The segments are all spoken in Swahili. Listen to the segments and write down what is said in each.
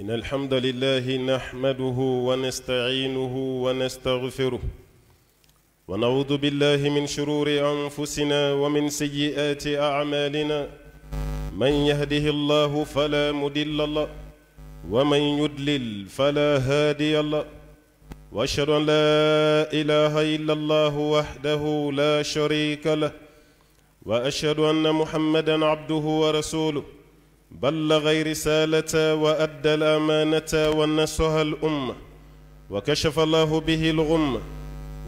إن الحمد لله نحمده ونستعينه ونستغفره ونعوذ بالله من شرور أنفسنا ومن سيئات أعمالنا من يهده الله فلا مدل الله ومن يدلل فلا هادي الله واشهد ان لا اله الا الله وحده لا شريك له واشهد ان محمدا عبده ورسوله بلغ رسالة وأدى الأمانة ونسها الأمة وكشف الله به الغمة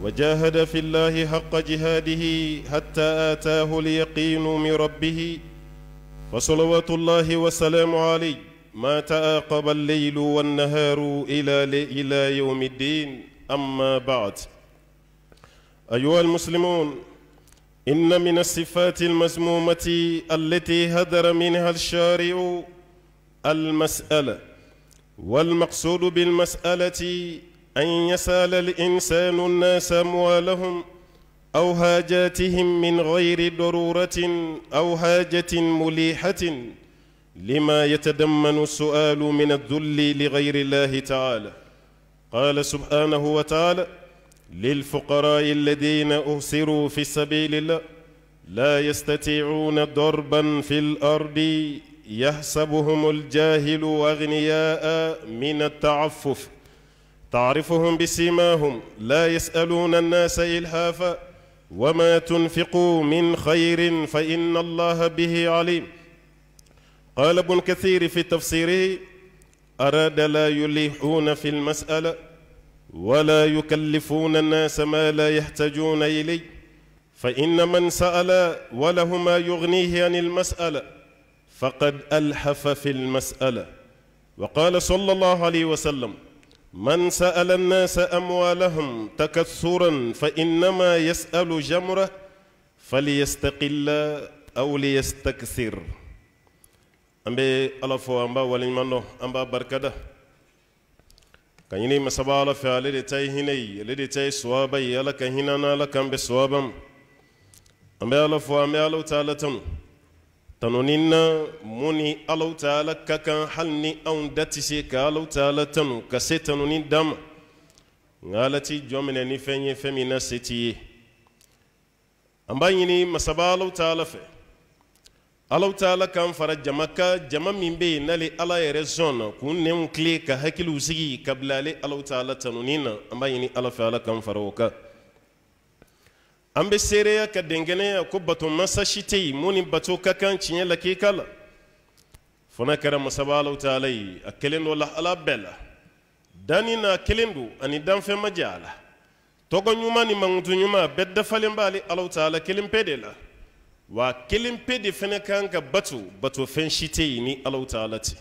وجاهد في الله حق جهاده حتى آتاه اليقين من ربه فصلوات الله وسلام عليه ما تعاقب الليل والنهار إلى إلى يوم الدين أما بعد أيها المسلمون إن من الصفات المزمومة التي هدر منها الشارع المسألة والمقصود بالمسألة أن يسأل الإنسان الناس أموالهم أو حاجاتهم من غير ضرورة أو حاجة مليحة لما يتضمن السؤال من الذل لغير الله تعالى قال سبحانه وتعالى للفقراء الذين أهسروا في سبيل الله لا يستطيعون ضربا في الأرض يحسبهم الجاهل أغنياء من التعفف تعرفهم بسيماهم لا يسألون الناس إلهافا وما تنفقوا من خير فإن الله به عليم قال ابن كثير في تفسيره أراد لا يليحون في المسألة ولا يكلفون الناس ما لا يحتاجون إليه فإن من سأل وله ما يغنيه عن المسألة فقد ألحف في المسألة وقال صلى الله عليه وسلم من سأل الناس أموالهم تكثرا فإنما يسأل جمره فليستقل أو ليستكثر أمبي ألفو أمبا ولمنه أمبا بركده كيني مسبا على فعل هني لتي سوابا يلا كهنا نالا كم بسوابا امالا على فو أمي تعالى تم تنونينا موني ألو تعالى ككن حلني أون داتيسي كالو تعالى تم كسي تنونين دم غالتي جومنا نفني فمنا ستي أمبا يني مسبا على فعل alaw taala k'an fara jama ka jama min be yen n'ale ala yɛrɛ sɔn na k'u nɛnw kile ka hakiliw sigi ka bila ale alaw taala tanunin na an b'a ɲini ala fɛ ala k'an fara o kan an be seereya ka dɛnkɛnɛya ko bato masa si tɛ yen mun ni bato ka kan tiɲɛ la k'i ka la fo kɛra masaba alaw taala ye a kelen dɔ la ala bɛɛ la danni na a kelen don ani danfɛn ma jɛ a la tɔgɔ ɲuman ni mankutu ɲuman bɛɛ dafalen b'ale alaw taala kelen pe de la wa kelen pe de fana kan ka bato bato fɛn si tɛ yen ni alaw taala tɛ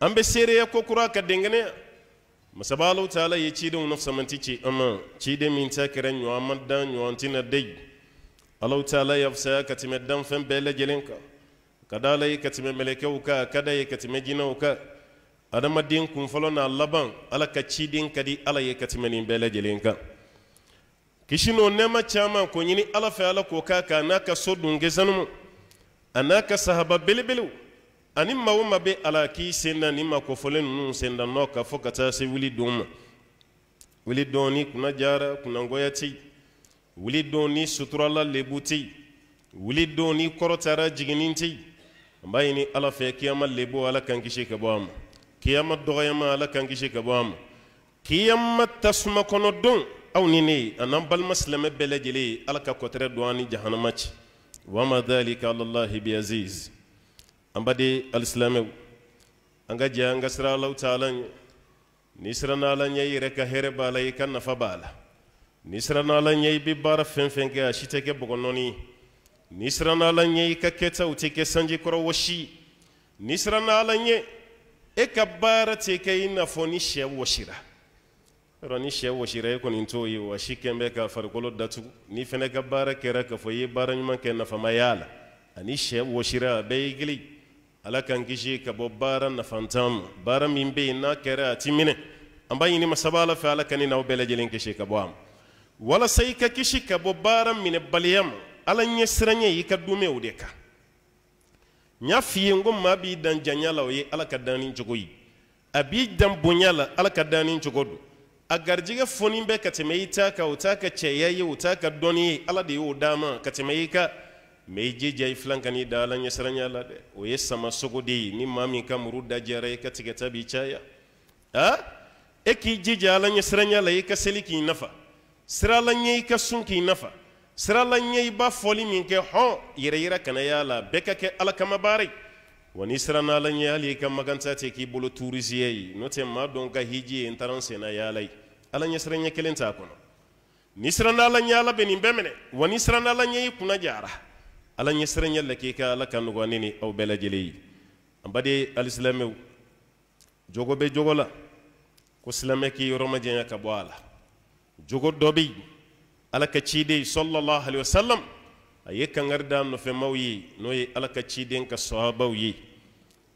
an bɛ seereya kokura ka dengɛnɛ masaba alaw taala ye cidenw nafasamanti ci an ma ciden min ta kɛra ɲɔgɔn ma dan ɲɔgɔn tɛna dɛ alaw taala ya fisaya ka tɛmɛ dan fɛn bɛɛ lajɛlen kan ka da ala ye ka tɛmɛ mɛlɛkɛw kan ka da ye ka tɛmɛ jinɛw kan adamaden kunfɔlɔ n'a laban ala ka ciden ka di ala ye ka tɛmɛ nin bɛɛ lajɛlen kan kisi n'o nɛɛma caaman k'o nyini ala fɛ ala k'o k'a ka n'a ka so dun ge a anaka ka sahaba belebelew ani ma o be ala k'i senna ni ma ko nunu nu da no ka fɔ ka taa se wuli don wuli don ni kunna jara kuna ngoya ti wuli don ni suturala lebu tɛ wuli don ni kɔrɔtara jiginin ti yen an b'a ɲini ala fɛ kiyama lebu ala kan kishi ka bɔ a ma kiyama dɔgɔyama ala kan kishi ka bo am ma kiyama tasma kono don aw ni ne a n'an balima silamɛ bɛɛ lajɛlen ala ka kɔtɛrɛ don an ni jahanama cɛ wama dhalika alallahi biaziz an baden alisilamɛw an ka jɛ an ka sira alaw ta ala ɲɛ n'i sira n'ala ɲɛ i yɛrɛ ka hɛrɛ b'a la i ka nafa b'a la n'i sira n'ala ɲɛ i bɛ baara fɛn fɛn kɛ a si tɛ kɛ bɔgɔnɔni ye n'i sira n'ala ɲɛ i ka kɛtaw tɛ kɛ sanji kɔrɔ wɔsi n'i sira n'ala ɲɛ e ka baara tɛ kɛ i n'a fɔ ni sɛ wɔsira yɔrɔ ni sɛ wɔsira e kɔni t'o ye wa si kɛn ka farikolo datugu n'i fɛnɛ ka baara kɛra k'a fɔ i ye baara ɲuman kɛ nafama y'a la ani sɛ wɔsira a bɛɛ ye kelen ala k'an kisi ka bɔ baara nafantan ma baara min bɛ yen n'a kɛra a ti minɛ an b'a ɲini masaba ala fɛ ala ka ni n'aw bɛɛ lajɛlen kisi ka bɔ a ma walasa i ka kisi ka bɔ baara minɛbaliya ma ala ɲɛsiranɲɛ y'i ka dumew de kan n y'a f'i ye n ko maa b'i dan janya la o ye ala ka danni cogo ye a b'i dan bonya la ala ka danni cogo don a garijɛgɛ foni bɛ ka tɛmɛ i ta kan o t'a ka cɛya ye o t'a ka dɔnni ye ala de y'o d'a ma ka tɛmɛ i kan mɛ i jija i filan ka n'i da ala ɲɛsiranya la dɛ o ye sama sogo de ye ni maa min ka muru dajɛra i ka tigɛta b'i caya a e k'i jija ala ɲɛsiranya la i ka seli k'i nafa sira la ɲɛ i ka sun k'i nafa sira la ɲɛ i b'a fɔli min kɛ hɔn yɛrɛ yira kana y'a la bɛɛ ka kɛ ala kama baara ye wani siranna a la ɲɛ hali i ka maganta tɛ k'i bolo turisiya ye n'o tɛ ma dɔn ka hiji ye n taara n senna yaala ye ala ɲɛsira ɲɛ kelen t'a kɔnɔ ni siranna a la ɲɛ ala bɛ nin bɛɛ minɛ wa ni siranna a la ɲɛ i kunna jara ala ɲɛsira ɲɛ la k'i ka ala ka nɔgɔya ne ni aw bɛɛ lajɛlen ye an baden alisilamɛw jogo bɛ jogo la ko silamɛ k'i yɔrɔ majanya ka bɔ a la jogo dɔ bɛ yen ala ka ciden sɔlɔlɔ alayhi wa salam a ye kangari da nɔfɛmaw ye n'o ye ala ka ciden ka sɔhabaw ye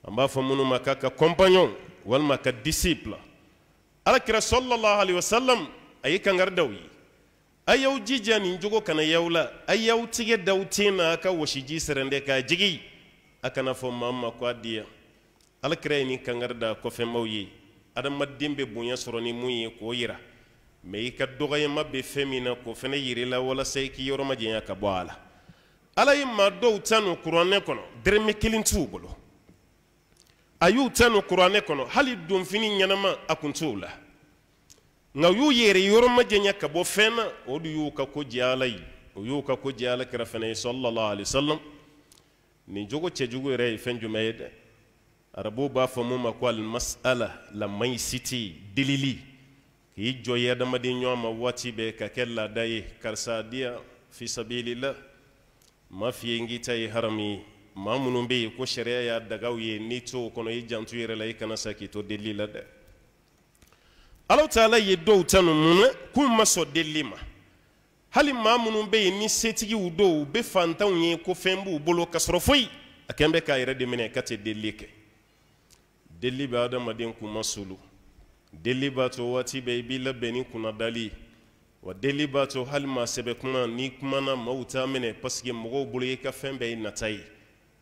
an b'a fɔ minnu ma k'a ka kɔnpaɲɔn walima ka disipula alakira sɔlɔlahu alayhi wa salam a ye kankari daw ye a y'aw jija nin jogo kana y'aw la a y'aw tigɛ daw ten na a ka wɔsiji sɛrɛndɛ k'a jigi a kana fɔ maa ma ko a di yan alakira ye nin kankari da kɔfɛmaw ye adamaden bɛ bonya sɔrɔ ni mun ye k'o yira mɛ i ka dɔgɔyama bɛ fɛn min na k'o fana yira i la walasa i k'i yɔrɔ majanya ka bɔ a la ala ye maa dɔw ta n'u kuranɛ kɔnɔ dɛrɛmɛ kelen t'u bolo a y'u ta nɔ kuranɛ kɔnɔ hali donfini ɲɛnama a kun t'o la nka u y'u yɛrɛ yɔrɔ ma ka bɔ fɛn na o de y'u ka ko jɛ ala ye o y'u ka ko jɛ ala kɛra fana ye sɔlɔlɔ alisalam nin jogo cɛjugu yɛrɛ ye fɛn jumɛn ye dɛ arabuw b'a fɔ mun ma ko alimasala lamayisiti delili k'i jɔ ye adamaden ɲɔgɔn ma waati bɛɛ ka kɛ laada ye karisa diya fisabilila ma fiye n k'i ta ye haramu ye maa minnu bɛ yen ko sariya y'a dagaw ye n'i to o kɔnɔ i janto yɛrɛ la i kana sa k'i to delili la dɛ ala taala ye dɔw ta ninnu mun na k'u ma sɔn delili ma hali maa minnu bɛ yen ni setigiw dɔw u bɛ fantanw ye ko fɛn b'u bolo ka sɔrɔ foyi a kɛn bɛ k'a yɛrɛ de minɛ ka tɛ delili kɛ delili bɛ adamaden kuma masulu delili b'a to waati bɛɛ i b'i labɛn ni kunnadali ye wa delili b'a to hali maa sɛbɛ kuma n'i kumana maaw t'a minɛ paseke mɔgɔw bolo i ka fɛn bɛɛ ye nata ye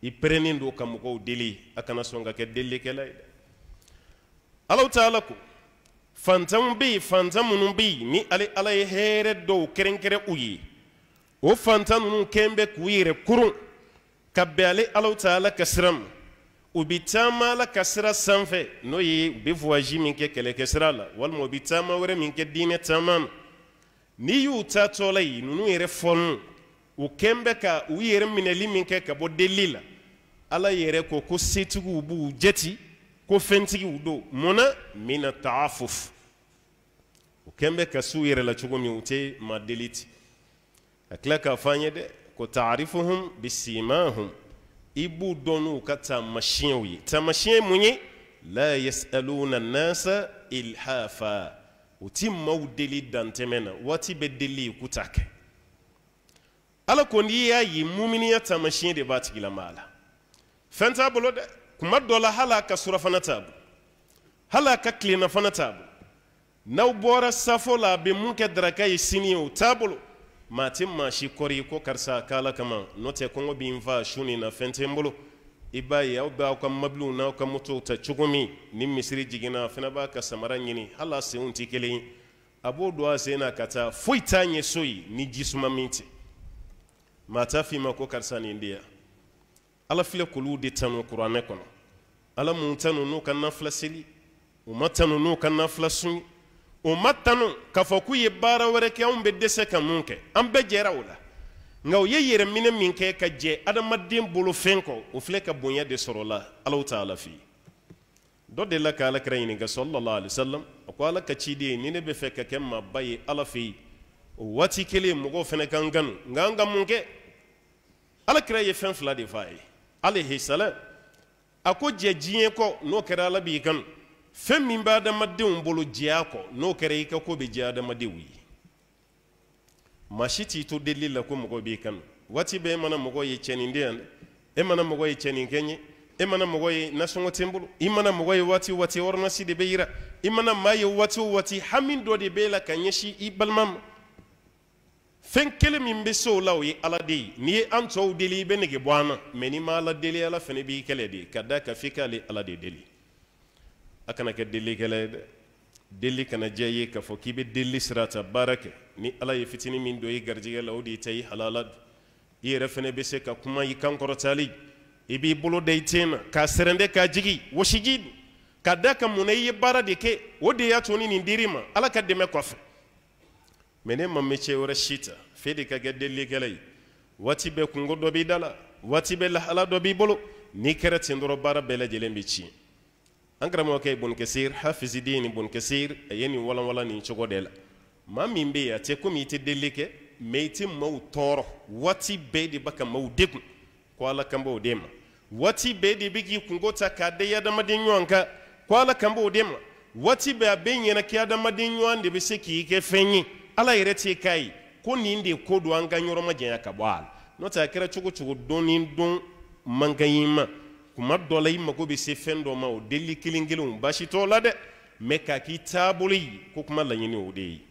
i prenin do ka mɔgɔw deli a kana sɔn ka kɛ delikɛla ye dɛ alaw taala ko fantanw bɛ yen fantan minnu bɛ yen ni ale ala ye hɛrɛ dɔw kɛrɛnkɛrɛn u ye o fantan ninnu kɛn bɛ k'u yɛrɛ koron ka bɛn ale alaw taala ka sira ma u bi taama la ka sira sanfɛ n'o ye u bɛ voyage min kɛ kɛlɛkɛ sira la walima u bi taama wɛrɛ min kɛ diinɛ taama na n'i y'u taatɔla ye ninnu yɛrɛ fɔnɔ u kɛn bɛ ka u yɛrɛ minɛli min kɛ ka bɔ deli la ala yɛrɛ ko ko setigiw b'u jati ko fɛntigiw don munna mina taafuf u kɛn bɛ kasi yɛrɛ la cogo min u tɛ ma deli ti ka tila k'a fɔ an ye dɛ ko taarifuhum bisimahum i b'u dɔn n'u ka taamasiyɛnw ye taamasiyɛn mun ye la yasaluna nasa ilhafa u ti maaw deli dantɛmɛ na waati bɛ deli k'u t'a kɛ ala ko n'i y'a ye muminiya taamasiyɛn de b'a tigila la fɛn t'a bolo dɛ kuma dɔ la hali a ka sura fana t'a bolo hali a ka tilenna fana t'a bolo n'aw bɔra safo la a bɛ mun kɛ daraka ye sini ye o t'a bolo maa tɛ maa si kɔri ko karisa k'a la kama n'o tɛ kɔngɔ b'i n fa su nin na fɛn tɛ n bolo i b'a ye aw bɛ aw ka mabiliw n'aw ka motow ta cogo min ni misiri jiginna a fana b'a ka samara ɲini hali a senw tɛ kelen ye a b'o don a sen na ka taa foyi t'a ɲɛ so ye ni jisuma min tɛ maa t'a f'i ma ko karisa nin di yan ala filɛ k'olu de tanu kuranɛ kɔnɔ ala mun tanu n'u ka nafila seli u ma tanu n'u ka nafila sun ma tanu k'a fɔ k'u ye baara wɛrɛ kɛ anw bɛ dɛsɛ ka mun kɛ an bɛɛ jɛra o la nka u ye yɛrɛminɛ min kɛ ka jɛ adamaden bolo fɛn kɔ o filɛ ka bonya de sɔrɔ la alaw t'a la f'i dɔ de la ka alakira ɲininka sɔlɔlɔ alisalam a ko ala ka ciden ni ne bɛ fɛ ka kɛ maaba ye ala fɛ yen o waati kelen mɔgɔw fana ka n kanu nka an ka mun kɛ alakira ye fɛn fila de f'a ye alaihissalam a ko jɛ diɲɛ kɔ n'o kɛra ala b'i kanu fɛn min bɛ adamadenw bolo jɛya kɔ n'o kɛra i ka ko bɛ jɛ adamadenw ye maa si t'i to delili la ko mɔgɔ b'i kanu waati bɛɛ e mana mɔgɔ ye cɛninden yan dɛ e mana mɔgɔ ye cɛninkɛ ye e mana mɔgɔ ye nasɔngɔ tɛ n bolo i mana mɔgɔ ye waati o waati ɔrɔnasi de bɛ yira i e mana maa ye waati o waati hami dɔ de b'e la ka ɲɛsin i balima ma fɛn kelen min bɛ se o la o ye ala de ye n'i ye an tɔw deli i bɛ nege bɔ an na mɛ n'i ma ala deli ala fana b'i kɛlɛ de ka da kan f'i k'ale ala de deli a kana kɛ delikɛla ye dɛ deli kana diya i ye k'a fɔ k'i bɛ deli sira ta baara kɛ ni ala ye fitinin min don i garijɛgɛ la o de y'i ta i halala i yɛrɛ fana bɛ se ka kuma i kan kɔrɔtali i b'i bolo da i ten na k'a sɛrɛndɛ k'a jigi wɔsiji ka da kan mun na i ye baara de kɛ o de y'a to ni nin dir'i ma ala ka dɛmɛ kɔfɛ mɛ ne ma mɛcɛ wara shita ta ka kɛ delilikɛla galay wati be kungo dɔ b'i dala wati be lahala do b'i bolo n'i kera ten dɔrɔn baara bɛɛ lajɛlen bɛ tiɲɛ an karamɔgɔkɛ ibn kasir hafiziden ibn kasir a ye nin walawala nin cogo de la maa min bɛ yen a tɛ komi i tɛ meti kɛ toro wati be di baka waati bɛɛ ko ala kambo dem wati be di bigi de bɛ k'i kungo ta k'a da i adamaden ɲɔgɔn kan ko ala kambo dem wati be waati bɛɛ k'i adamadin ɲɔgɔn de bɛ se k'i kɛ fɛn ala yɛrɛ t'e k'a ye ko nin de ko don an ka yɔrɔ ma janya ka bɔ a la n'o tɛ a kɛra cogo cogo don ni don man ka ɲi ma kuma dɔ la i mago bɛ se fɛn dɔ ma o delili kelen kelenw baasi t'o la dɛ mɛ k'a k'i taabolo ye ko kuma laɲini o de ye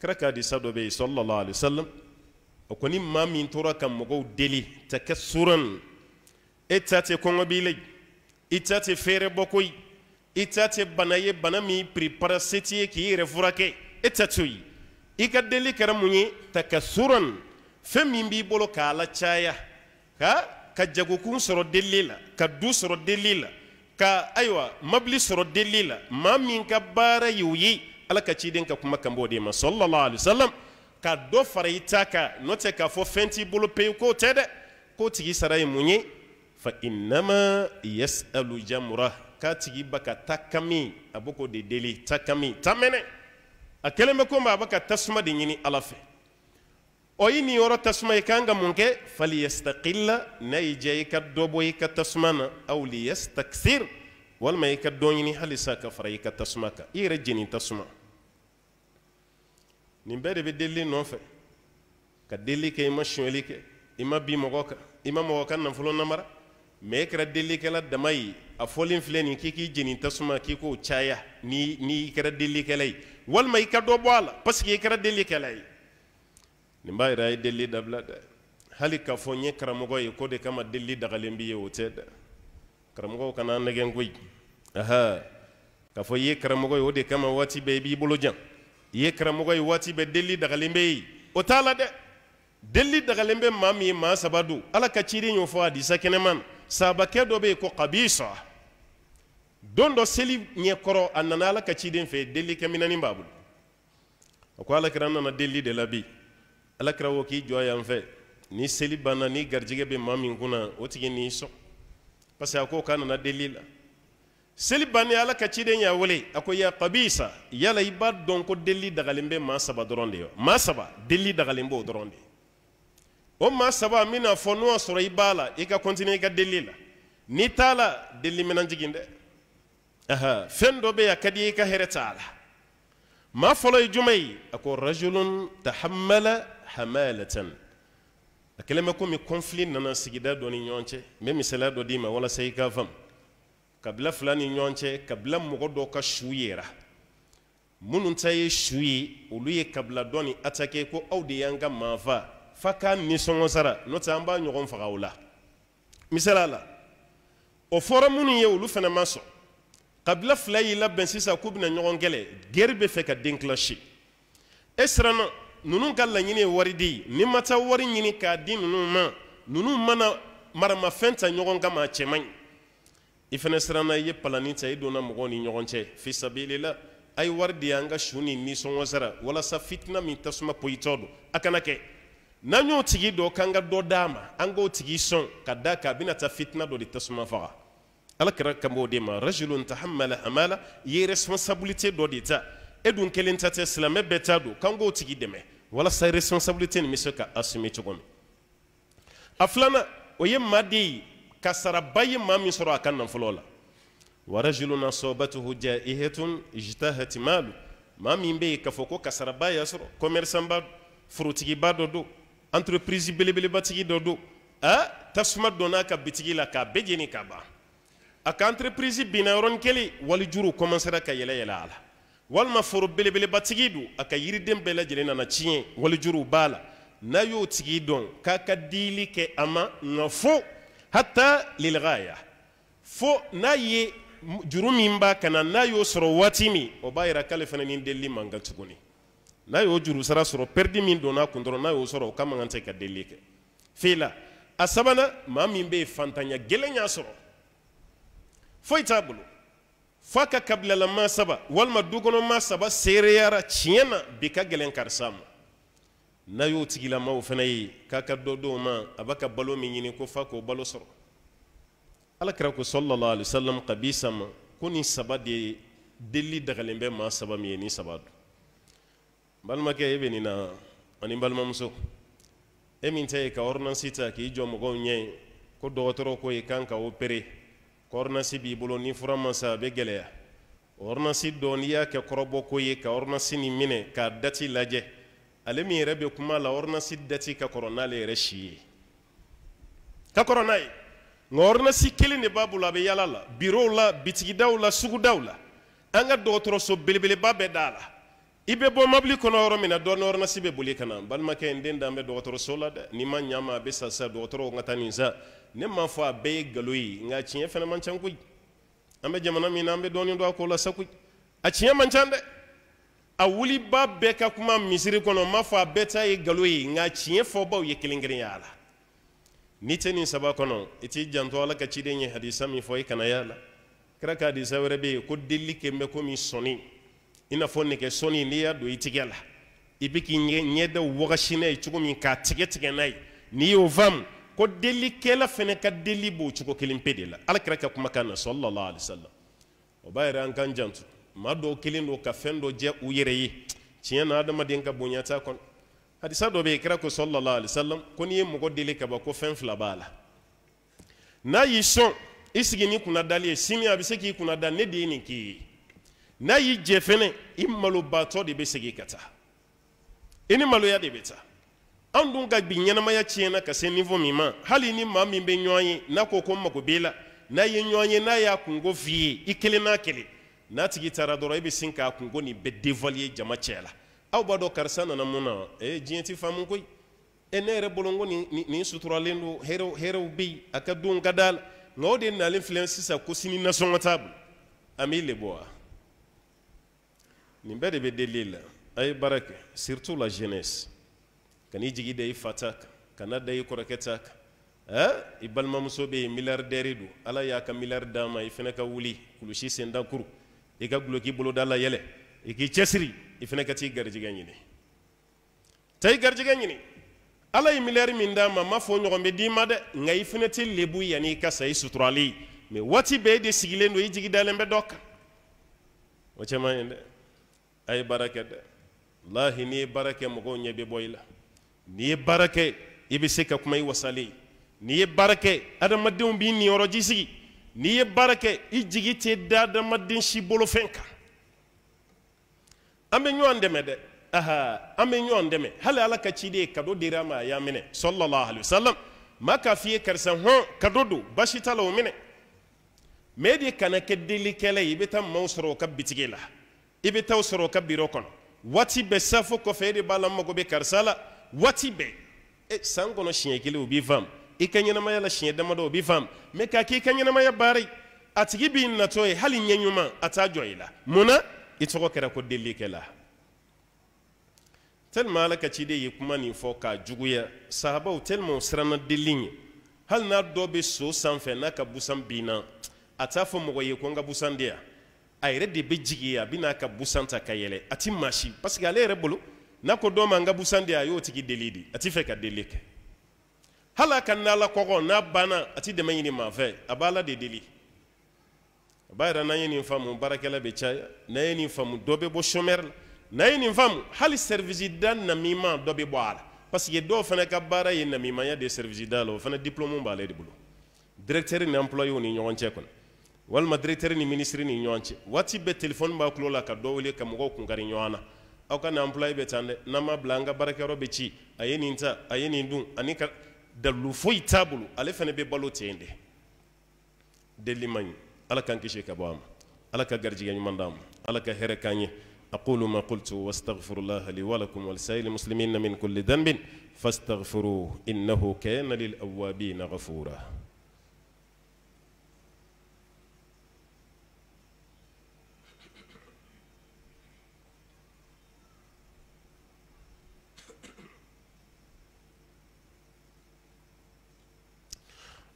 kira ka hadisa dɔ bɛ yen sɔlɔlɔ alayhi o kɔni maa min tora ka mɔgɔw deli ta kɛ suran e ta tɛ kɔngɔ b'i la i ta tɛ fɛɛrɛ bɔ ko i ta tɛ bana ye bana min piripara se t'i ye k'i yɛrɛ furakɛ tatoyi i ka deli kɛra mun ye takasuran fɛn min b'i bolo k'a la caya ka ka jagokun sɔrɔ delili la ka du sɔrɔ delili la ka ayiwa mabili sɔrɔ delili la maa min ka baara ye o ye ala ka ciden ka kuma kan b'o de ma sɔlɔlɔ alisalam ka dɔ fara i ta kan n'o tɛ k'a fɔ fɛn t'i bolo pewu k'o tɛ dɛ k'o tigi sara ye mun ye fa inama yasalu jamura k'a tigi ba ka takami a b'o k'o de deli takami tamɛnɛ. a kelen bɛ komi a bɛ ka tasuma de ɲini ala fɛ o ye nin yɔrɔ tasuma ye kan ka mun kɛ faliyastakila n'a y'i diya i ka dɔ bɔ i ka tasuma na aw liyastakisir walima i ka dɔ ɲini halisa ka fara ka tasuma kan i yɛrɛ jeni tasuma nin bɛɛ de bɛ delili ka delili kɛ i ma sonyali kɛ i ma bin mɔgɔ kan i namara mɛ e kɛra delikɛla dama ye a fɔlen filɛ nin k'i k'i jeni tasuma k'i ni n'i kɛra delikɛla ye walima i ka dɔ bɔ a la parce que i kɛra delikɛla ye nin b'a yira a ye deli dabila dɛ hali k'a fɔ n ye karamɔgɔ ye ko de kama deli dagalen b'i ye o tɛ dɛ karamɔgɔw kana nɛgɛn koyi aha k'a fɔ i ye karamɔgɔ ye o de kama waati bɛɛ i b'i bolo jan i ye karamɔgɔ ye waati bɛɛ deli dagalen bɛ yen o t'a la dɛ deli dagalen bɛ maa min ye maa saba don ala ka ciden y'o fɔ hadisa kɛnɛma na saabakɛ dɔ bɛ yen ko kabisa don dɔ seli ɲɛkɔrɔ a nana ala ka ciden fɛ deli kɛminani b'a bolo a ko alakira nana deli de la bi alakira wo k'i jɔ yan fɛ ni seli banna ni garijɛgɛ bɛ maa min kunna o tigi n'i sɔn parce que a ko k'a nana deli la seli bannen ala ka ciden y'a wele a ko ya kabisa yala i b'a dɔn ko deli dagalen bɛ maa saba dɔrɔn de wa maa saba deli dagalen b'o dɔrɔn de o maa saba n bɛna fɔ n'o y'a sɔrɔ i b'a la i ka kɔntiniye i ka deli la n'i t'a la deli mɛna jigin dɛ aha fendo be yakadi ka heretala ma folo jumay ako rajulun tahammala hamalatan akelema ko mi conflit nana sigida do ni nyonche me sala do dima wala sey ka fam kabla fulani nyonche kabla mugo do ka shuyera munun tay shuy su ye olu ye ni atake ko awde yanga mafa faka ni songo sara n'o tamba an b'a ɲɔgɔn o la ye kabila fila y'i labɛn sisan k'u bɛna ɲɔgɔn kɛlɛ gɛri bɛ fɛ ka den kilasi e siranna ninnu ka laɲini ye wari de ni mata wari ɲini k'a di nunu ma nunu mana maramafɛn ta ɲɔgɔn kama a cɛ man ɲi i fana siranna i ye palani ta i donna mɔgɔw ni ɲɔgɔn cɛ fisabilila a ye wari de y'an ka su ni nisɔngɔ sara walasa fitina min tasuma poyitɔ don a kana kɛ n'an y'o tigi dɔ k'an ka dɔ d'a ma an k'o tigi sɔn ka d'a kan a bɛna taa fitina dɔ de tasuma faga alakira kan b'o de ma rajulun tahammala hamala i ye responsabilité dɔ de ta e dun kelen ta tɛ silamɛ bɛɛ ta don k'an k'o tigi dɛmɛ walasa e responsabilité nin bɛ se ka assumer cogo min a filanan o ye maa de ye kasaraba ye maa min sɔrɔ a ka nafolo la wa rajulun asabatuhu jaihatun ijtahat malu maa min bɛ yen k'a fɔ ko kasaraba y'a sɔrɔ commerçant ba forotigiba dɔ don entreprise belebelebatigi dɔ don a tasuma donna a ka bitigi la k'a bɛɛ jeni k'a ban a ka entreprise binna yɔrɔnin kelen juru commencera ka yɛlɛ yɛlɛ a la walima foro belebelebatigi don a ka yiriden bɛɛ lajɛlen nana tiɲɛ walijuruw b'a la n'a y'o tigi dɔn k'a ka diili kɛ a ma nka fo hata lilgaya fo n'a ye juru min b'a kana n'a y'o sɔrɔ waati min o b'a yira k'ale fana ni delili man kan tuguni n'a y'o juru sara sɔrɔ pɛridi min donna a kun dɔrɔn n'a y'o sɔrɔ o ka man kan tɛ ka delili kɛ fela a sabanan maa min bɛ yen fantanya gɛlɛn y'a sɔrɔ foyi t'a bolo f'a ka kabilala maa saba walima dukɔnɔ maa saba seereyara tiɲɛ na bi ka gɛlɛn karisa ma n'a y'o tigilamaw fana ye k'a ka dɔ dɔw ma a b'a ka balo min ɲini ko f'a k'o balo sɔrɔ ala kɛra ko sɔlɔlɔ alisalam kabisa ma ko nin saba de ye dagalen bɛ maa saba min ye nin saba don n balimakɛ e bɛ nin na ani n balimamuso e min ta ye ka ɔridinansi ta k'i jɔ mɔgɔw ɲɛ ko dɔgɔtɔrɔ ko i kan ka opere ordinasi b'i bolo ni fura ma sa a bɛ gɛlɛya ordinasi dɔ n'i y'a kɛ kɔrɔbɔ ko ye ka ordinasi nin minɛ k'a dati lajɛ ale min yɛrɛ bɛ kuma la ordinasi dati ka kɔrɔ n'ale yɛrɛ si ye ka kɔrɔ n'a ye nka ordinasi kelen de b'a bolo a bɛ yaala la birow la bitigidaw la sugudaw la an ka dɔgɔtɔrɔso belebeleba bɛɛ d'a la i bɛ bɔ mobili kɔnɔ yɔrɔ min na dɔɔni ordinasi bɛ boli ka na n balimakɛ n den dan bɛ dɔgɔtɔrɔso la dɛ n'i ma ɲa ma a bɛ sa sisan dɔgɔtɔrɔw ka taa nin sa ne m'a fɔ a bɛɛ ye galo ye nka tiɲɛ fana man can koyi an bɛ jamana min na an bɛ dɔɔnin don a ko la sa koyi a tiɲɛ man can dɛ a wuliba bɛɛ ka kuma misiri kɔnɔ n m'a fɔ a bɛɛ ta ye galo ye nka tiɲɛ fɔbaw ye kelen kelen y'a la n'i tɛ nin saba kɔnɔ i t'i janto ala ka ciden ye hadisa min fɔ i kana y'a la kira ka hadisa wɛrɛ bɛ yen ko delili kɛ n bɛ komi sɔnni i n'a fɔ nɛgɛ sɔnni n'i y'a don i tigɛ la i bɛ k'i ɲɛ da wagasi n'a ye cogo min k'a tigɛ tigɛ n'a ye n'i y'o faamu ko delikɛla fɛnɛ ka deli b'o cogo kelen pe de la alakira ka kumakan na sallallahu alaihi wasallam o b'a yira an k'an janto maa dɔw kelen don ka fɛn dɔ jɛ u yɛrɛ ye tiɲɛ na adamaden ka bonya t'a kɔnɔ hadisa dɔ bɛ yen kira ko sallallahu alaihi wasallam ko n'i ye mɔgɔ deli ka ban ko fɛn fila b'a la n'a y'i sɔn i sigi ni kunna dali ye sini a bɛ se k'i kunna da ne de ye nin k'i ye n'a y'i jɛ fɛnɛ i malobaatɔ de bɛ segin ka taa i ni maloya de bɛ taa an dun ka bi ɲɛnamaya tiɲɛna ka se nifɔ min ma hali ni maa min bɛ ɲɔgɔn ye n'a ko ko n mago b'e la n'a ye ɲɔgɔn ye n'a y'a kungo f'i ye i kelen n'a kelen n'a tigi taara dɔrɔn e bɛ sin k'a kungo nin bɛɛ dévalier jama cɛla la aw b'a dɔn karisa nana mun na ee eh, diɲɛ tɛ faamu koyi e ne yɛrɛ bolo n ko nin nin suturalen don hɛrɛw hɛrɛw bɛ yen a ka don ka d'a la nka o de nalen filɛ sisan ko sini nasɔngɔ t'a bolo an b'i le bɔ wa nin bɛɛ de bɛ deli la a ye baara kɛ surtout la jeunesse kan'i jigi da i fata kan kana da i kɔrɔkɛ ta kan i balimamuso be ye miliyardɛri do ala y'a ka miliyari d'a ma i fɛnɛ ka wuli kulusi sen dakuru i ka gulo k'i boloda la yɛlɛ i k'i cɛsiri i fɛnɛ ka t'i garijigɛ ɲini ta i garijigɛ ɲini ala ye miliyari min d'a ma ma fɔ ɲɔgɔn be d'i ma dɛ nka i fɛnɛ tɛ lebu yani i ka sa i suturali ma waati bɛɛ e de sigilen do i jigi dalen bɛ dɔ kan o cɛman ye dɛ a ye baara kɛ dɛ lahi n'i ye baara kɛ mɔgɔw ɲɛ be bɔ i la n'i ye baara kɛ i bɛ se ka kuma i wasalen n'i ye baara kɛ adamadenw b'i niyɔrɔji sigi n'i ye baara kɛ i jigi tɛ da adamaden si bolofɛn kan an bɛ ɲɔgɔn dɛmɛ dɛ aha an bɛ ɲɔgɔn dɛmɛ hali ala ka ciden ye kado dira ma a y'a minɛ sɔlɔlɔ alisalam maa k'a f'i ye karisa hɔn kado don baasi t'a la o minɛ mɛ e de kana kɛ delikɛla ye i bɛ taa maaw sɔrɔ o ka bitigi la i bɛ taa o sɔrɔ o ka biro kɔnɔ waati bɛɛ safo kɔfɛ e de b'a la mago bɛ karisa la. waati bɛɛ e eh, san kɔnɔ siɲɛ kelen o b'i faamu i ka ɲɛnamaya la siɲɛ damadɔ o b'i faamu mɛ k'a k'i ka ɲɛnamaya baara ye a tigi b'i natɔ ye hali ɲɛ ɲuman a t'a jɔ i la mun na i tɔgɔ kɛra ko delikɛla tɛlima ala ka ciden ye kuma nin fɔ k'a juguya sahabaw tɛlima o siranna deli ye hali n'a dɔ bɛ so sanfɛ n'a ka busan binna a t'a fɔ mɔgɔ ye ko n ka busan di yan a yɛrɛ de bɛ jigin a bɛ n'a ka busan ta ka yɛlɛ a ti maa si parce que ale yɛrɛ bolo n'a ko dɔ ma n ka busan di a y'o tigi deli di a ka delike hala kan na la n'ala kɔkɔ n'a bana ati de mayini ma fe abala de deli a b'a yira n'an ye nin faamu baarakɛla bɛ caya n'an ye nin faamu dɔ bɛ bɔ chômeur la n'an hali service dan na mima bɛ bɔ a la parce que do fe na ka bara yini na mima ya de service da la o fana diplôme le de bolo directeur ni employé ni ɲɔgɔn cɛ wal ma directeur ni ministre ni ɲɔgɔn cɛ wati be telephone b'a tulo la ka do wele ka mɔgɔw kunkari ɲɔgɔn na aw ka n'an employé bɛ tan dɛ n'an ma bila an ka baarakɛyɔrɔ bɛ ci a ye nin ta a ye nin dun ani ka dalilu foyi t'a bolo ale fana bɛ balo ten de deli man ɲi ala k'an kisi ka bɔ a ma ala ka garijɛgɛ ɲuman d'a ma ala ka hɛrɛ k'an ye أقول ما قلت واستغفر الله لي ولكم ولسائر المسلمين من كل ذنب فاستغفروه إنه كان للأوابين غفورا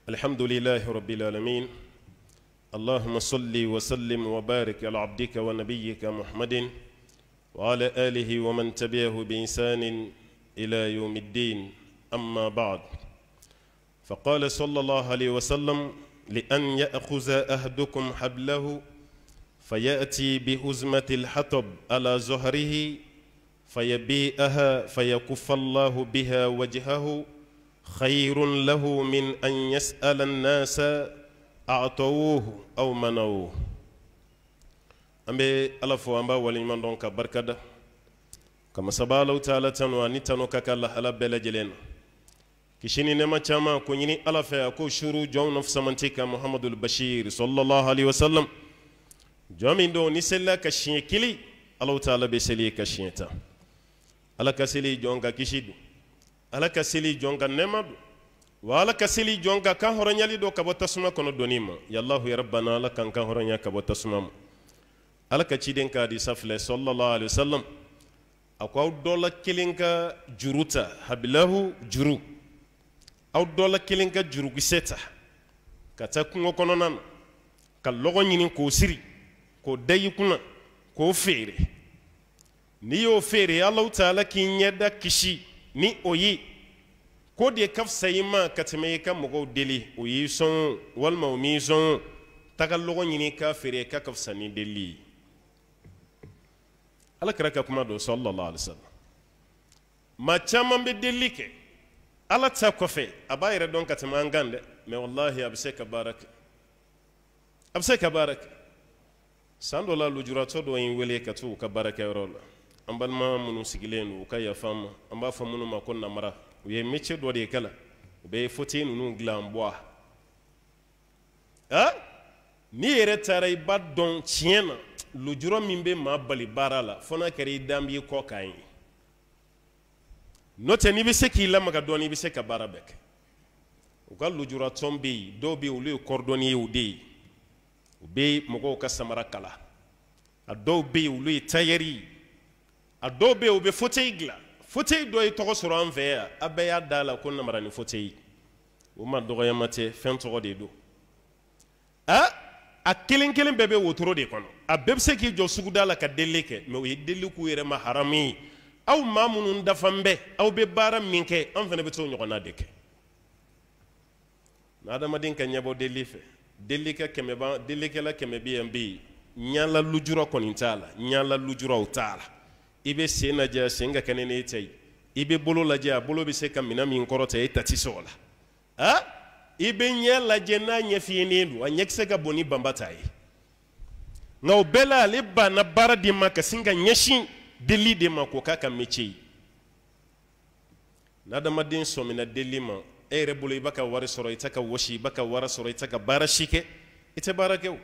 الحمد لله رب العالمين اللهم صل وسلم وبارك على عبدك ونبيك محمد وعلى آله ومن تبعه بإنسان إلى يوم الدين أما بعد فقال صلى الله عليه وسلم لأن يأخذ أهدكم حبله فيأتي بازمه الحطب على زهره فيبيئها فيكف الله بها وجهه خير له من أن يسأل الناس أعطوه أو منعوه أمي ألف وأنبا ولمن دونك بركة كما سبالو تعالى تنوى نتنو ككالله على بلجلين kishini nema chama kunyini ala fɛ a ko shuru jɔn na fusamanti ka muhamadu bashir sallallahu alaihi wasallam jɔn min don ni selila ka siɲɛ kelen alahu taala bɛ seli ka siɲɛ tan ala ka seli jɔn ka kisi don ala ka seli jɔn ka nɛɛma don wa ala ka seli jɔn ka kan hɔrɔnyali dɔ ka bɔ tasuma kɔnɔ doni ma yalahu ya rabbana ala kan kan hɔrɔnya ka bɔ tasuma ma ala ka ciden ka hadisa filɛ sallallahu alaihi wasallam a ko aw dɔ la kelen ka juru ta habilahu juru aw dɔ la kelen ka jurukisɛ ta ka taa kungo kɔnɔna na ka lɔgɔ ɲini k'o siri k'o da i kunna k'o feere n'i y'o feere alaw ta ala k'i ɲɛda kisi ni o ye ko de ka fisa i ma ka tɛmɛ i ka mɔgɔw deli o y'i sɔn o walima o m'i sɔn o taga lɔgɔ ɲini k'a feere k'a ka fisa ni deli ye ala kɛra ka kuma don sɔlɔlɔ alisalama maa caman bɛ deli kɛ ala ta kɔfɛ a b'a yɛrɛ dɔn ka tɛmɛ an kan dɛ mɛ walahi a bɛ se ka baara kɛ a bɛ se ka baara kɛ san dɔ la lujuratɔ dɔ in wele ka t'u ka baarakɛyɔrɔ la an balima minnu sigilen don u ka yafa ma an b'a fɔ minnu ma ko namara u ye métier dɔ de kala u bɛ fauteuil ninnu dilan bois ah n'i yɛrɛ taara i b'a dɔn tiɲɛ na lujura min bɛ maa bali baara la fo n'a kɛra i dan b'i kɔ kan ye n'o tɛ n'i bɛ se k'i lamaga dɔɔnin i bɛ se ka baara bɛɛ kɛ u ka lujura tɔn bɛ yen dɔw bɛ yen olu ye kɔrɔdɔni ye u de ye u bɛ mɔgɔw ka samara kala a dɔw bɛ yen olu ye tayɛri ye a dɔw bɛ yen u bɛ fauteuil dilan fauteuil dɔ ye tɔgɔ sɔrɔ an fɛ yan a bɛɛ y'a da la ko ni fauteuil o ma dɔgɔyama tɛ fɛn tɔgɔ de don a a kelen kelen bɛɛ bɛ wotoro de kɔnɔ a bɛɛ bɛ se k'i jɔ suguda la ka delili kɛ mɛ o ye delili k'u yɛrɛ ma haramu ye aw maa minnu dafan bɛ aw bɛ baara min kɛ an fana bɛ t'o ɲɔgɔnna de kɛ mɛ adamaden ka ɲɛbɔ delili fɛ delikɛ kɛmɛ ban delikɛla kɛmɛ bi yan bi ɲala lujura kɔni t'a la ɲala lujuraw t'a la i bɛ sen lajɛ sen ka kɛnɛ n'e ta ye i bɛ bolo lajɛ a bolo bɛ se ka minɛn min kɔrɔta e ta ti se o la a i bɛ ɲɛ lajɛ n'a ɲɛ fiyennen don a ɲɛ kisɛ ka bon ni banbata ye nka o bɛɛ la ale banna baara de ma ka sin ka ɲɛsin deli de ma k'o k'a ka metier ye n'adamaden sɔmina deli ma e yɛrɛ bolo i e b'a ka wari sɔrɔ i e t'a ka wɔsi i e b'a ka wari sɔrɔ i t'a ka baara si kɛ i tɛ baara kɛ o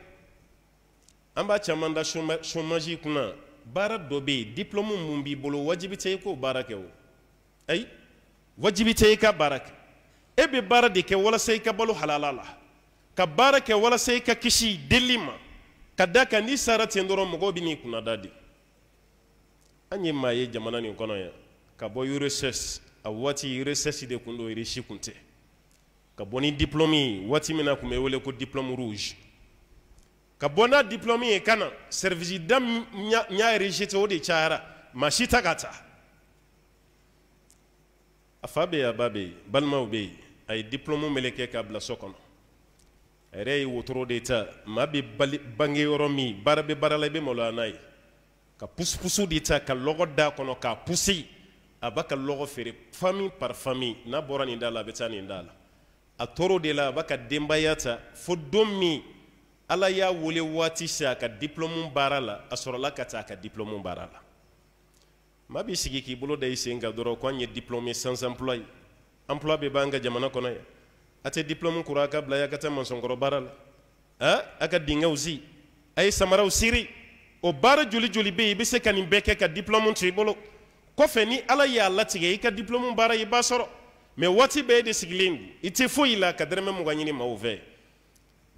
an b'a caman da chômage kunna baara dɔ bɛ yen diplɔmu mun b'i bolo wajibi tɛ i k'o baara kɛ o ayi wajibi tɛ i ka baara kɛ e bɛ baara de kɛ walasa i ka balo halala la ka baara kɛ walasa i ka kisi delili ma ka da kan n'i sara ten dɔrɔn mɔgɔw bɛ n'i kunnada de an ye maa ye jamana nin kɔnɔ yan ka bɔ ureses a waati ureses de tun don irisi tun tɛ ka bɔ ni diplɔmu ye waati min na tun bɛ wele ko diplɔmu rouge ka bɔ n'a diplɔmi ye ka na sɛrivisi da n y'a rejete o de cayara maa si ta ka ta a fa bɛ yen a ba bɛ yen balimaw bɛ yen a ye diplɔmu meleke k'a bila so kɔnɔ a yɛrɛ ye e wotoro de ta maa bɛ bange yɔrɔ min baara bɛ baara la i bɛ maloya n'a ye ka pusupusu de ta ka lɔgɔ da kɔnɔ k'a pusi a b'a ka lɔgɔ feere fami par fami n'a bɔra nin da la a bɛ taa nin da la a tor'o de la a b'a ka denbaya ta fo don min ala y'a wele waati se a ka diplɔmu baara la a sɔrɔla ka taa a ka diplɔmu baara la ma b'i sigi k'i bolo da i sen kan dɔrɔn ko an ye diplɔmu sans emploi ye emploi bɛɛ b'an ka jamana kɔnɔ ya a tɛ diplɔmu kɔrɔ a ka bila yan a ka taa masɔnkɔrɔ baara la a a ka dingɛw zi a ye samaraw siri o baara joli joli bɛ yen i bɛ se ka nin bɛɛ kɛ ka diplomu to i bolo kɔfɛ ni ala y'a latigɛ i ka diplomu baara i b'a sɔrɔ mɛ waati bɛɛ de sigilen don i tɛ foyi la ka dɛrɛmɛ mugan ɲini maaw fɛ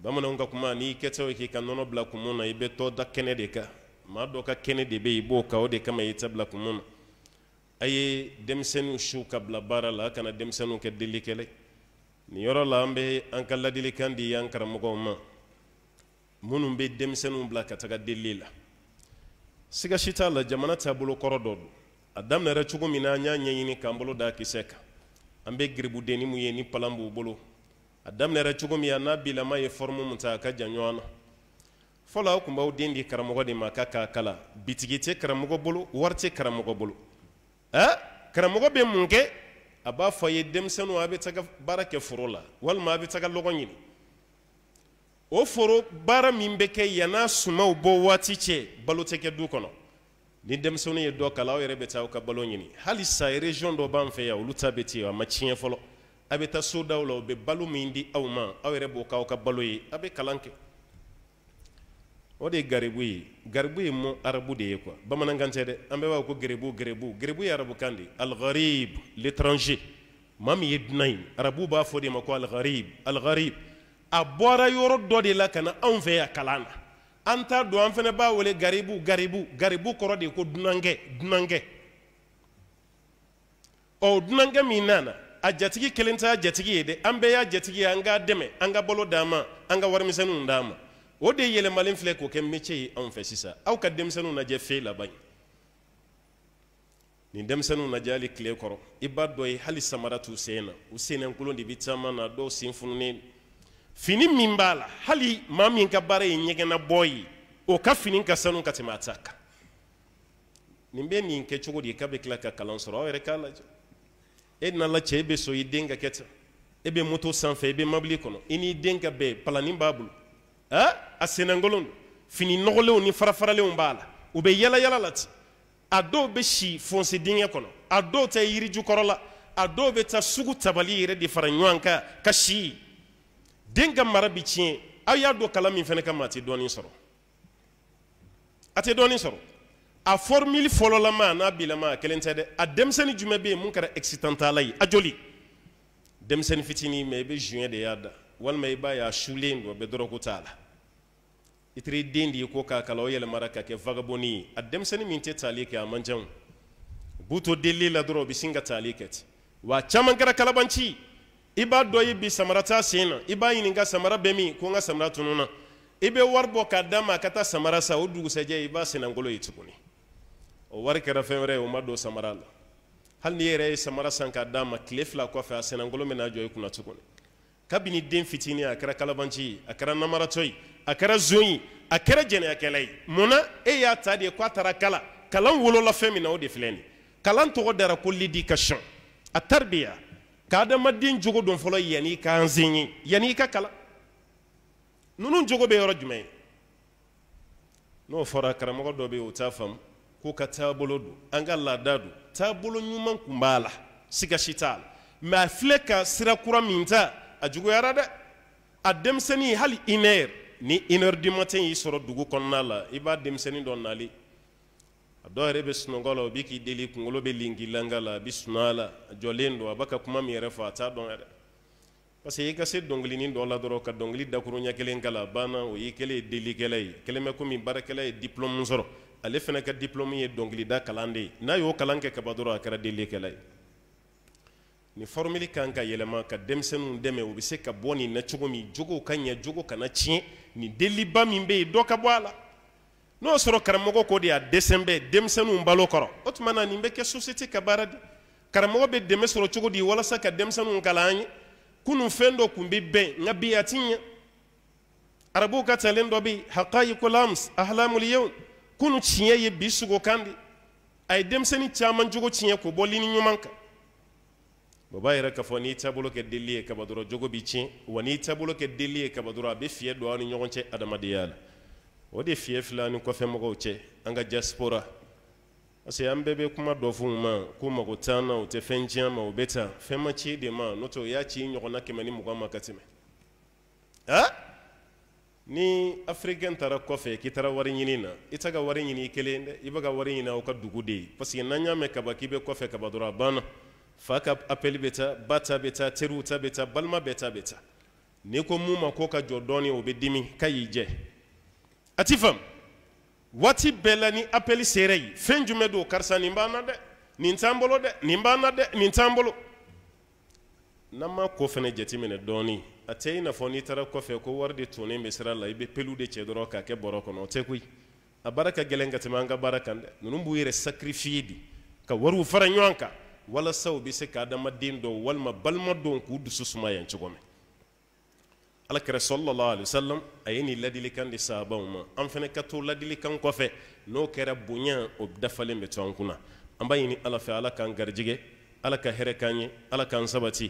bamananw ka kuma n'i kɛtaw ye k'i ka nɔnɔ bila kun na i bɛ tɔ da kɛnɛ de kan maa dɔ ka kɛnɛ de bɛ i b'o kan o de kama i ta bila kun na a ye denmisɛnninw su ka bila baara la a kana denmisɛnninw kɛ delikɛla ye nin yɔrɔ la an bɛ an ka ladilikan di an karamɔgɔw ma minnu bɛ denmisɛnninw bila ka taga deli la sigasi t'a la jamana taabolo kɔrɔ dɔ don a daminɛra cogo min na an y'a ɲɛɲini k'an bolo da kisɛ kan an bɛ giribudenni mun ye ni palan b'u bolo a daminɛra cogo min a n'a bilama ye fɔrmu mun ta ka jan ɲɔgɔn na fɔlɔ aw kun b'aw den di karamɔgɔ de ma ka k'a kalan bitigi tɛ karamɔgɔ bolo wari tɛ karamɔgɔ bolo ɛ karamɔgɔ bɛ mun kɛ a b'a fɔ ye denmisɛnninw a bɛ taga baara kɛ foro la walima a bɛ taga lɔgɔ ɲini o foro baara min bɛ kɛ yann'a sumaw bɔ waati cɛ balo tɛ kɛ du kɔnɔ ni denmisɛnninw ye dɔ kalan aw yɛrɛ bɛ taa aw ka balo ɲini hali sa e dɔ b'an fɛ yan olu ta bɛ ten a ma tiɲɛ fɔlɔ a bɛ taa so daw la u bɛ balo min di aw ma aw yɛrɛ b'o k'aw ka balo ye a bɛ kalan kɛ o de ye garibu ye garibu ye mɔ arabu de ye kuwa bamanankan tɛ dɛ an bɛɛ b'a fɔ ko garibu garibu garibu ye arabukan de ye algharib l'étranger maa min ye dunan ye arabu b'a fɔ de ma ko algharib algharib a bɔra yɔrɔ dɔ de la ka na anw fɛ yan kalan na an t'a don an fana b'a wele garibu garibu garibu kɔrɔ de ko dunankɛ dunankɛ ɔ dunankɛ min nana a jatigi kelen t'a jatigi ye dɛ an bɛɛ y'a jatigi ye an k'a dɛmɛ an ka balo d'an ma an ka warimisɛnninw d'an ma o de yɛlɛmalen filɛ k'o kɛ metier ye anw fɛ sisan aw ka denmisɛnninw lajɛ fee laban ye nin denmisɛnninw lajɛ hali tile kɔrɔ i b'a dɔ ye hali samara t'u sen na u sennɛnkolon de bɛ caman na dɔw sen fununen fini min b'a la hali maa min ka baara ye ɲɛgɛnnabɔ ye o ka fini ka sanu ka tɛmɛ a ta kan nin bɛ nin kɛ cogo di k'a bɛ tila ka kalan sɔrɔ aw yɛrɛ k'a lajɛ e la cɛ i be so i den ka kɛ ten e bɛ moto sanfɛ i bɛ mobili kɔnɔ i n'i den ka bɛn palani b'a bolo a senangolon don fini nɔgɔlenw ni farafaralen b'a la u be yala yala la ten a dɔw be si fonse dingɛ kɔnɔ a dɔw ta yiriju kɔrɔla a dɔw be ta sugu tabali yɛrɛ de fara ɲɔgɔn kan ka si den ka mara bɛ tiɲɛ aw y'a dɔn kalan min fana kama a tɛ sɔrɔ a tɛ sɔrɔ a formule fɔlɔlama n'a bilama a kelen tɛ dɛ a denmisɛnnin jumɛn bɛ yen mun kɛra accidentala ye a joli denmisɛnnin fitinin mɛ i bɛ juin de y'a da walima i b'a ye a sulen don a bɛ dɔrɔko t'a la i teri den de ye ko k'a kalan o yɛlɛmara ka kɛ vagabond ye a denmisɛnnin min tɛ taali kɛ a man jan b'u to delili la dɔrɔn u bɛ sin ka taali kɛ ten wa caman kɛra kalabanci i b'a dɔ ye bi samara t'a sen na i b'a ɲininka samara bɛ min ko n ka samara tunun i bɛ wari bɔ k'a d'a ma ka taa samara san o dugusɛjɛ i b'a sennankolo ye tuguni o wari kɛra fɛn wɛrɛ ye o ma don samara la hali ni yɛrɛ ye samara san k'a d'a ma tile fila kɔfɛ a bɛ n'a jɔ i kunna tuguni kabini den fitinin a kɛra kalabanci ye a kɛra namaratɔ ye a kɛra zon ye a kɛra jɛnɛyakɛla ye munna e y'a ta de ye k'a taara kala kalan wolola fɛn min na o de filɛ nin kalan tɔgɔ dara ko lidikasiyɔn a tarbia ka adamaden jogo don fɔlɔ yanni i ka enseigner yanni i ka kalan ninnu jogo bɛ yɔrɔ jumɛn n'o fɔra karamɔgɔ dɔ bɛ yen o t'a faamu ko ka taabolo don an ka laada don taabolo ɲuman kun b'a la sigasi t'a la mɛ a filɛ ka sira kura min ta a juguyara dɛ a denmisɛnnin hali inɛr ni inɛr di matin y'i sɔrɔ dugu kɔnɔna la i b'a denmisɛnnin dɔ nali a dɔw yɛrɛ bɛ sunɔgɔ la o b'i k'i deli kunkolo bɛ linki langa la a bɛ sunɔgɔ la a jɔlen don a b'a ka kuma min yɛrɛ fɔ a t'a dɔn yɛrɛ parce que i ka se dɔnkilinin dɔ la dɔrɔn ka dɔnkili dakurun ɲɛ kelen kala a banna o y'i kɛlen ye delikɛla ye kelen bɛ komi baarakɛla ye diplɔmu sɔrɔ ale fana ka diplôme ye dɔnkilida kalan de ye n'a y'o kalan kɛ kaba dɔrɔn a kɛra delilikɛla ye ni formuli kan ka yɛlɛma ka denmisɛnninw dɛmɛ u bɛ se ka bɔ nin na cogo min jogo ka ɲɛ jogo kana tiɲɛ nin deliba min bɛ yen dɔ ka bɔ a la n'o sɔrɔ karamɔgɔ ko de y'a dɛsɛn bɛ denmisɛnninw balo kɔrɔ o tuma na nin bɛ kɛ sosiyete ka baara de karamɔgɔ bɛ dɛmɛ sɔrɔ cogo di walasa ka denmisɛnninw kalan an ye kunun fɛn dɔ tun bɛ bɛn nka bi a ti ɲɛ arabuw ka talen dɔ bɛ yen haqayiqul ams ahlamul yawm kunun tiɲɛ ye bi sugo kan de a ye denmisɛnnin caman jogo tiɲɛ k'o bɔ lini ɲuman kan o yɛrɛ k'a fɔ n'i taabolo kɛ deli ye kaba dɔrɔn jogo bi tiɲɛ wa n'i taabolo kɛ deli ye kaba dɔrɔn a bɛ fiɲɛ don aw ni ɲɔgɔn cɛ adamadenya la o de fiɲɛ fila ni kɔfɛmɔgɔw cɛ an ka diaspora parce que an bɛɛ bɛ kuma dɔ f'u ma ko mago t'an na o tɛ fɛn tiɲɛ ma o bɛ ta fɛn ma ci de ma n'o tɛ o y'a ci ɲɔgɔnna kɛmɛ ni mugan ma ka tɛmɛ ah ni afirikɛn taara kɔfɛ k'i taara wari ɲini na i tɛ ka wari ɲini i kelen dɛ i bɛ ka wari ɲini aw ka dugu de ye parce que n'an y'a mɛn kaba k'i bɛ kɔfɛ kaba dɔrɔn a banna fa ka apɛli bɛ taa ba ta bɛ taa teriw ta bɛ taa balima bɛɛ ta bɛ taa n'i ko mun ma k'o ka jɔ dɔɔnin o bɛ dimi k'a y'i jɛ a ti faamu waati bɛɛ la ni apɛli sera yen fɛn jumɛn don karisa nin b'an na dɛ nin t'an bolo dɛ nin b'an na dɛ nin t'an bolo n'an ma ko fana jateminɛ dɔɔni a tɛ i n'a fɔ n'i taara kɔfɛ ko wari de tonnen bɛ sira la i bɛ pelu de cɛ dɔrɔn k'a kɛ bɔrɔ kɔnɔ o tɛ koyi a baara ka gɛlɛn ka tɛmɛ an ka baara kan dɛ ninnu b'u yɛrɛ sacrifier de ka wariw fara ɲɔgɔn kan walasa u bɛ se ka adamaden dɔw walima balima don k'u dusu suma yan cogo min alakira sɔlɔlɔ alisalam a ye nin ladilikan de sahabaw ma an fana ka to ladilikan kɔfɛ n'o kɛra bonya o dafalen bɛ to an kunna an b'a ɲini ala fɛ ala k'an garijɛgɛ ala ka hɛrɛ k'an ye ala k'an sabati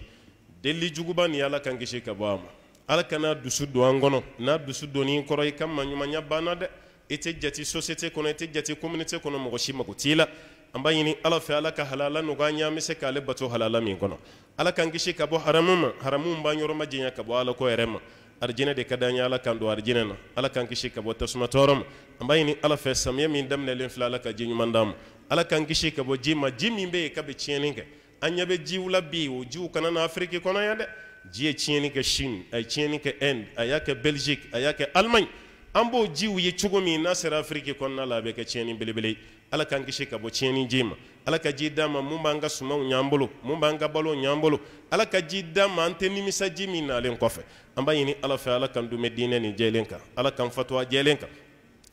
deli juguba ni ala kan kisi ka bɔ a ma ala kana dusu don an kɔnɔ n'a dusu donni kɔrɔ i ka maɲumanya banna dɛ i tɛ jate société kɔnɔ i tɛ jati communauté kɔnɔ mɔgɔ si mago t'i la an b'a ɲini ala fɛ ala ka halala nɔgɔya an ye an bɛ se k'ale bato halala min kɔnɔ ala k'an kisi ka bɔ haramu ma haramu b'an yɔrɔ majanya ka bɔ ala ko yɛrɛ ma arijinɛ de ka d'an ye ala k'an don arijinɛ na ala k'an kisi ka bɔ tasuma tɔɔrɔ ma an b'a ɲini ala fɛ samiyɛ min daminɛlen filɛ ala ka ji ɲuman d'an ma ala k'an kisi ka bɔ ji ma ji min bɛ yen k'a bɛ tiɲɛni kɛ an ɲɛ bɛ jiw la bi o jiw kana na afiriki kɔnɔ yan dɛ ji ye tiɲɛni kɛ chine a ye tiɲɛni kɛ inde a y'a kɛ belgique a y'a kɛ allemagne an b'o jiw ye cogo min n'a sera afiriki kɔnɔna la a bɛ kɛ tiɲɛni belebele ala k'an kisi ka bɔ tiɲɛni ji ma ala ka ji d'an ma mun b'an ka sumaw ɲ'an bolo mun b'an ka balo ɲ'an bolo ala ka ji d'an ma an tɛ nimisa ji min nalen kɔfɛ an b'a ɲini ala fɛ ala k'an dumɛ diinɛ ni jɛlen kan ala k'an fatuwa jɛlen kan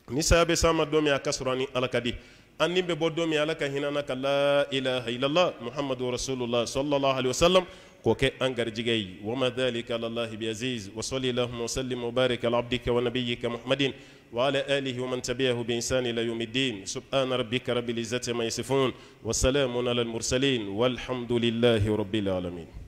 ni saya bɛ s'an ma don min a ka sɔrɔ ni ala ka di أني ببودوم يا لك هنا أنا كلا إله إلا الله محمد رسول الله صلى الله عليه وسلم كوك أنجر جيجي وما ذلك على الله بعزيز وصلى الله وسلم وبارك على عبدك ونبيك محمد وعلى آله ومن تبعه بإنسان إلى يوم الدين سبحان ربك رب العزة ما يصفون وسلام على المرسلين والحمد لله رب العالمين